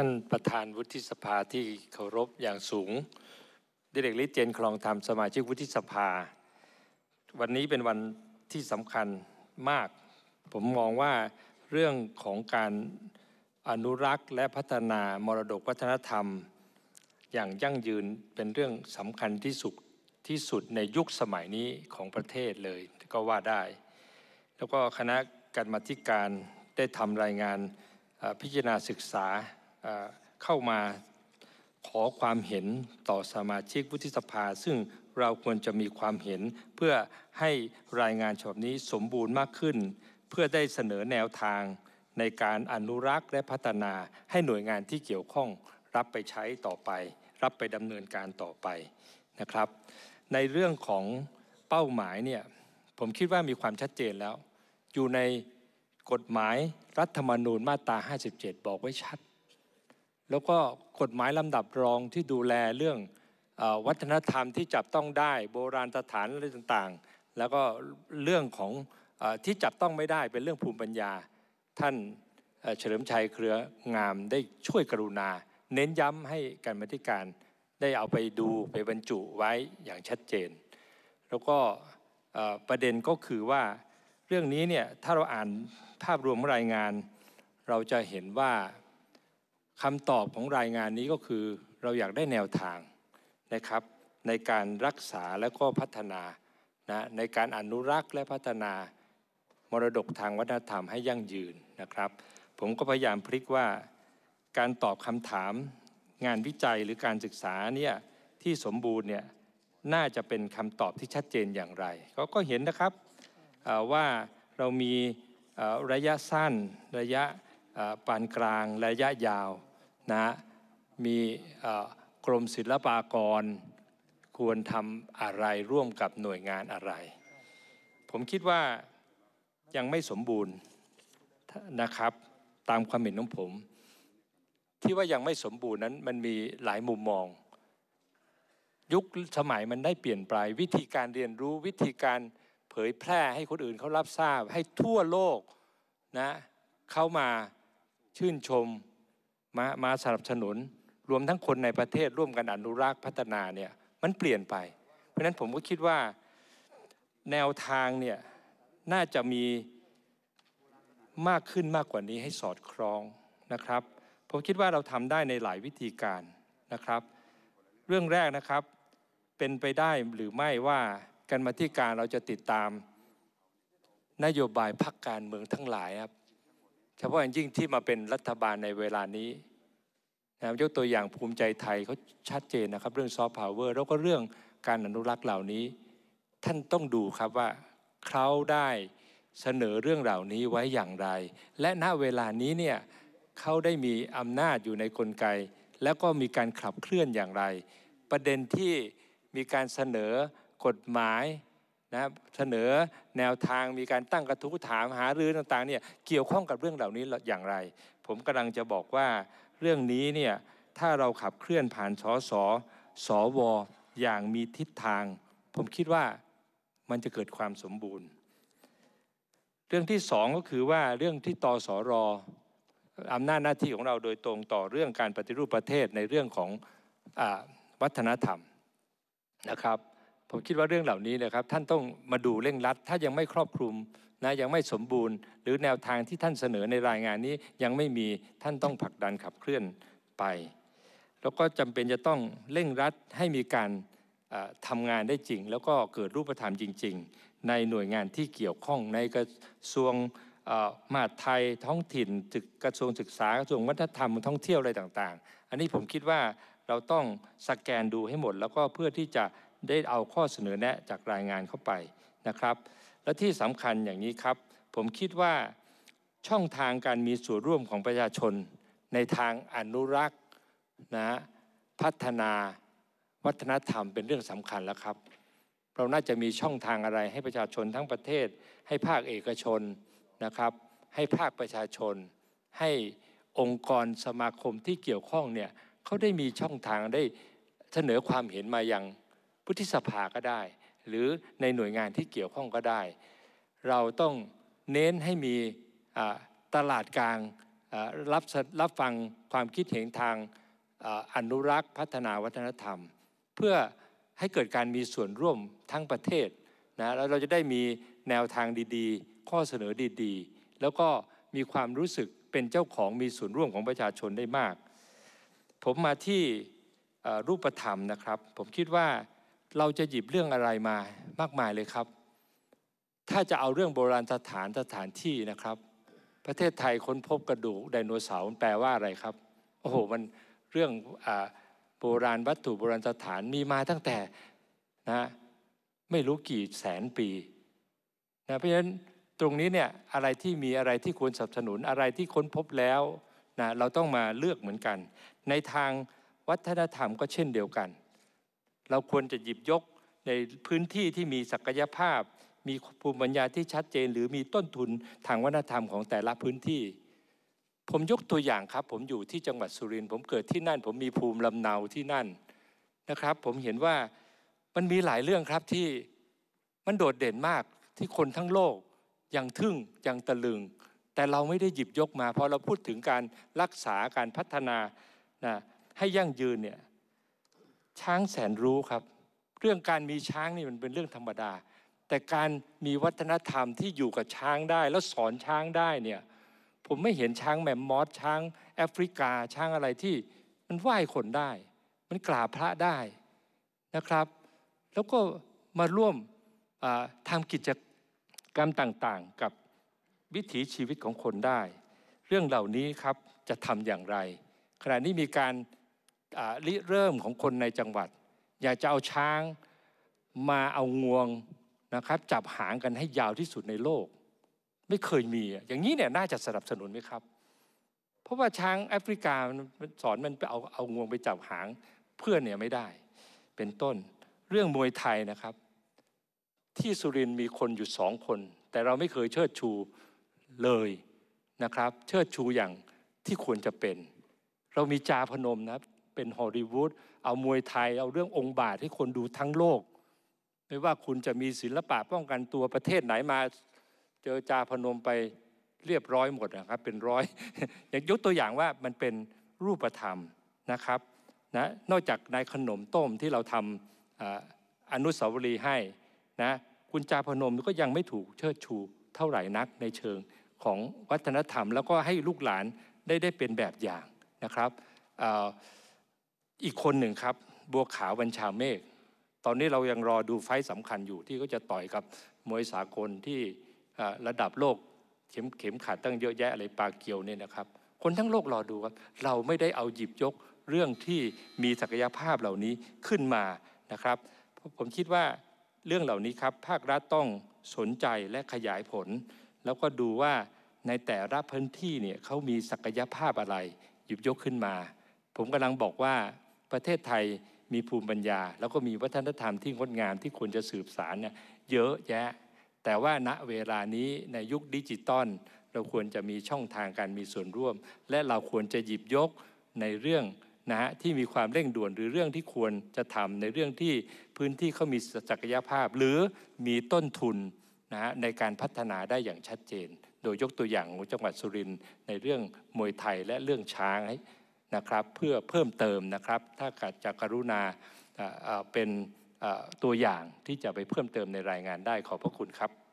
ท่านประธานวุฒิสภาที่เคารพอย่างสูงดิเรกธิเจนคลองธรรมสมาชิกวุฒิสภา วันนี้เป็นวันที่สำคัญมาก ผมมองว่าเรื่องของการอนุรักษ์ และพัฒนามรดกวัฒนธรรม อย่างยั่งยืนเป็นเรื่องสำคัญที่สุดที่สุดในยุคสมัยนี้ของประเทศเลยก็ว่าได้ แล้วก็คณะกรรมธิการได้ทำรายงานพิจารณาศึกษาเข้ามาขอความเห็นต่อสมาชิกวุฒิสภา ซึ่งเราควรจะมีความเห็นเพื่อให้รายงานฉบับนี้สมบูรณ์มากขึ้น เพื่อได้เสนอแนวทาง ในการอนุรักษ์และพัฒนา ให้หน่วยงานที่เกี่ยวข้องรับไปใช้ต่อไป รับไปดำเนินการต่อไปนะครับ ในเรื่องของเป้าหมายเนี่ยผมคิดว่ามีความชัดเจนแล้ว อยู่ในกฎหมายรัฐธรรมนูญมาตรา57บอกไว้ชัดแล้วก็กฎหมายลำดับรองที่ดูแลเรื่องอวัฒนธรรมที่จับต้องได้ โบราณสถานอะไรต่างๆ แล้วก็เรื่องของอที่จับต้องไม่ได้เป็นเรื่องภูมิปัญญา ท่านเฉลิมชัยเครืองามได้ช่วยกรุณา เน้นย้ำให้การมาิการได้เอาไปดูไปบรรจุไว้อย่างชัดเจน แล้วก็ประเด็นก็คือว่าเรื่องนี้เนี่ยถ้าเราอ่านภาพรวมรายงาน เราจะเห็นว่าคำตอบของรายงานนี้ก็คือเราอยากได้แนวทางนะครับในการรักษาและก็พัฒนานะในการอนุรักษ์และพัฒนา มรดกทางวัฒนธรรมให้ยั่งยืนนะครับ ผมก็พยายามพลิกว่าการตอบคำถามงานวิจัยหรือการศึกษาเนี่ยที่สมบูรณ์เนี่ยน่าจะเป็นคำตอบที่ชัดเจนอย่างไรเขาก็เห็นนะครับว่าเรามีระยะสั้นระยะปานกลางระยะยาวนะ มีกรมศิลปากร ควรทำอะไรร่วมกับหน่วยงานอะไร ผมคิดว่ายังไม่สมบูรณ์นะครับ ตามความเห็นของผม ที่ว่ายังไม่สมบูรณ์นั้น มันมีหลายมุมมอง ยุคสมัยมันได้เปลี่ยนไปวิธีการเรียนรู้วิธีการเผยแพร่ให้คนอื่นเขารับทราบให้ทั่วโลกนะเข้ามาชื่นชมมามาสนับสนุน รวมทั้งคนในประเทศร่วมกันอนุรักษ์พัฒนาเนี่ยมันเปลี่ยนไป เพราะฉะนั้นผมก็คิดว่าแนวทางเนี่ยน่าจะมีมากขึ้นมากกว่านี้ให้สอดคล้องนะครับผมคิดว่าเราทำได้ในหลายวิธีการนะครับ เรื่องแรกนะครับเป็นไปได้หรือไม่ว่าการมาที่การเราจะติดตามนโยบายพักการเมืองทั้งหลายครับเฉพาะอย่างยิ่งที่มาเป็นรัฐบาลในเวลานี้นะยกตัวอย่างภูมิใจไทยเขาชัดเจนนะครับ เรื่องซอฟต์พาวเวอร์แล้วก็เรื่องการอนุรักษ์เหล่านี้ ท่านต้องดูครับว่าเขาได้เสนอเรื่องเหล่านี้ไว้อย่างไร และณเวลานี้เนี่ยเขาได้มีอำนาจอยู่ในกลไก แล้วก็มีการขับเคลื่อนอย่างไร ประเด็นที่มีการเสนอกฎหมายนะเสนอแนวทางมีการตั้งกระทู้ถามหารือต่างๆเนี่ยเกี่ยวข้องกับเรื่องเหล่านี้อย่างไร ผมกำลังจะบอกว่าเรื่องนี้เนี่ยถ้าเราขับเคลื่อนผ่านสสสว อย่างมีทิศทาง ผมคิดว่ามันจะเกิดความสมบูรณ์ เรื่องที่สองก็คือว่าเรื่องที่ตสรอำนาจหน้าที่ของเราโดยตรงต่อเรื่องการปฏิรูปประเทศในเรื่องของอวัฒนธรรมนะครับผมคิดว่าเรื่องเหล่านี้นะครับท่านต้องมาดูเร่งรัดถ้ายังไม่ครอบคลุมนะยังไม่สมบูรณ์ หรือแนวทางที่ท่านเสนอในรายงานนี้ยังไม่มีท่านต้องผลักดันขับเคลื่อนไป แล้วก็จำเป็นจะต้องเร่งรัดให้มีการทำงานได้จริง แล้วก็เกิดรูปธรรมจริง ๆ ในหน่วยงานที่เกี่ยวข้องในกระทรวงมหาดไทยท้องถิ่นกระทรวงศึกษากระทรวงวัฒนธรรมท่องเที่ยวอะไรต่างๆ อันนี้ผมคิดว่าเราต้องสแกนดูให้หมด แล้วก็เพื่อที่จะได้เอาข้อเสนอแนะจากรายงานเข้าไปนะครับ และที่สำคัญอย่างนี้ครับ ผมคิดว่าช่องทางการมีส่วนร่วมของประชาชน ในทางอนุรักษ์นะพัฒนา วัฒนธรรมเป็นเรื่องสำคัญแล้วครับ เราน่าจะมีช่องทางอะไรให้ประชาชนทั้งประเทศ ให้ภาคเอกชนนะครับ ให้ภาคประชาชน ให้องค์กรสมาคมที่เกี่ยวข้องเนี่ยเขาได้มีช่องทางได้เสนอความเห็นมาอย่างวุฒิสภาก็ได้หรือในหน่วยงานที่เกี่ยวข้องก็ได้ เราต้องเน้นให้มีตลาดกลางรับรับฟังความคิดเห็นทางอนุรักษ์พัฒนาวัฒนธรรม เพื่อให้เกิดการมีส่วนร่วมทั้งประเทศนะแล้วเราจะได้มีแนวทางดี ๆ ข้อเสนอดีๆ แล้วก็มีความรู้สึกเป็นเจ้าของมีส่วนร่วมของประชาชนได้มาก ผมมาที่รูปธรรมนะครับผมคิดว่าเราจะหยิบเรื่องอะไรมามากมายเลยครับ ถ้าจะเอาเรื่องโบราณสถานสถานที่นะครับ ประเทศไทยค้นพบกระดูกไดโนเสาร์แปลว่าอะไรครับ โอ้โห มันเรื่องอโบราณวัตถุโบราณสถานมีมาตั้งแต่นะไม่รู้กี่แสนปี นะ เพราะฉะนั้นตรงนี้เนี่ยอะไรที่มีอะไรที่ควรสนับสนุนอะไรที่ค้นพบแล้วนะเราต้องมาเลือกเหมือนกัน ในทางวัฒนธรรมก็เช่นเดียวกันเราควรจะหยิบยกในพื้นที่ที่มีศักยภาพ มีภูมิปัญญาที่ชัดเจน หรือมีต้นทุนทางวัฒนธรรมของแต่ละพื้นที่ ผมยกตัวอย่างครับ ผมอยู่ที่จังหวัดสุรินทร์ผมเกิดที่นั่น ผมมีภูมิลำเนาที่นั่นนะครับ ผมเห็นว่ามันมีหลายเรื่องครับที่มันโดดเด่นมากที่คนทั้งโลกยังทึ่งยังตะลึง แต่เราไม่ได้หยิบยกมาพอเราพูดถึงการรักษาการพัฒนานะให้ยั่งยืนเนี่ยช้างแสนรู้ครับ เรื่องการมีช้างนี่มันเป็นเรื่องธรรมดา แต่การมีวัฒนธรรมที่อยู่กับช้างได้ แล้วสอนช้างได้เนี่ยผมไม่เห็นช้างแมมมอสช้าง แอฟริกาช้างอะไรที่มันไหว้คนได้ มันกราบพระได้นะครับ แล้วก็มาร่วมทำกิจกรรมต่างๆ กับวิถีชีวิตของคนได้ เรื่องเหล่านี้ครับจะทำอย่างไร ขณะนี้มีการริเริ่มของคนในจังหวัด อยากจะเอาช้างมาเอางวงนะครับ จับหางกันให้ยาวที่สุดในโลก ไม่เคยมีอย่างนี้เนี่ยน่าจะสนับสนุนไหมครับ เพราะว่าช้างแอฟริกาสอนมันไปเอาเอางวงไปจับหางเพื่อนเนี่ยไม่ได้ เป็นต้น เรื่องมวยไทยนะครับ ที่สุรินมีคนอยู่สองคน แต่เราไม่เคยเชิดชูเลยนะครับ เชิดชูอย่างที่ควรจะเป็น เรามีจาพนมนะครับเป็นฮอลลีวูด เอามวยไทย เอาเรื่ององค์บาทให้คนดูทั้งโลก ไม่ว่าคุณจะมีศิลปะป้องกันตัวประเทศไหนมา เจอจาพนมไปเรียบร้อยหมดนะครับ เป็นร้อย อย่างยกตัวอย่างว่ามันเป็นรูปธรรมนะครับ นะ นอกจากในขนมต้มที่เราทำอนุสาวรีย์ให้นะ คุณจาพนมก็ยังไม่ถูกเชิดชูเท่าไหร่นักในเชิงของวัฒนธรรม แล้วก็ให้ลูกหลานได้ได้เป็นแบบอย่างนะครับอีกคนหนึ่งครับบัวขาวบัญชาเมฆตอนนี้เรายังรอดูไฟสำคัญอยู่ที่เขาจะต่อยกับมวยสากลที่ระดับโลก เข็มเข็มขาดตั้งเยอะแยะอะไรปาเกียวเนี่ยนะครับ คนทั้งโลกรอดูครับเราไม่ได้เอาหยิบยกเรื่องที่มีศักยภาพเหล่านี้ขึ้นมานะครับ ผมคิดว่าเรื่องเหล่านี้ครับภาครัฐต้องสนใจและขยายผล แล้วก็ดูว่าในแต่ละพื้นที่เนี่ยเขามีศักยภาพอะไร หยิบยกขึ้นมา ผมกำลังบอกว่าประเทศไทยมีภูมิปัญญา แล้วก็มีวัฒนธรรมที่งดงามที่ควรจะสืบสารเนี่ยเยอะแยะแต่ว่าณเวลานี้ในยุคดิจิตอลเราควรจะมีช่องทางการมีส่วนร่วม และเราควรจะหยิบยกในเรื่องนะฮะที่มีความเร่งด่วนหรือเรื่องที่ควรจะทำในเรื่องที่พื้นที่เขามีศักยภาพหรือมีต้นทุนนะฮะในการพัฒนาได้อย่างชัดเจน โดยยกตัวอย่างจังหวัดสุรินทร์ในเรื่องมวยไทยและเรื่องช้างให้นะครับเพื่อเพิ่มเติมนะครับถ้าจะกรุณาเป็นตัวอย่างที่จะไปเพิ่มเติมในรายงานได้ขอบพระคุณครับ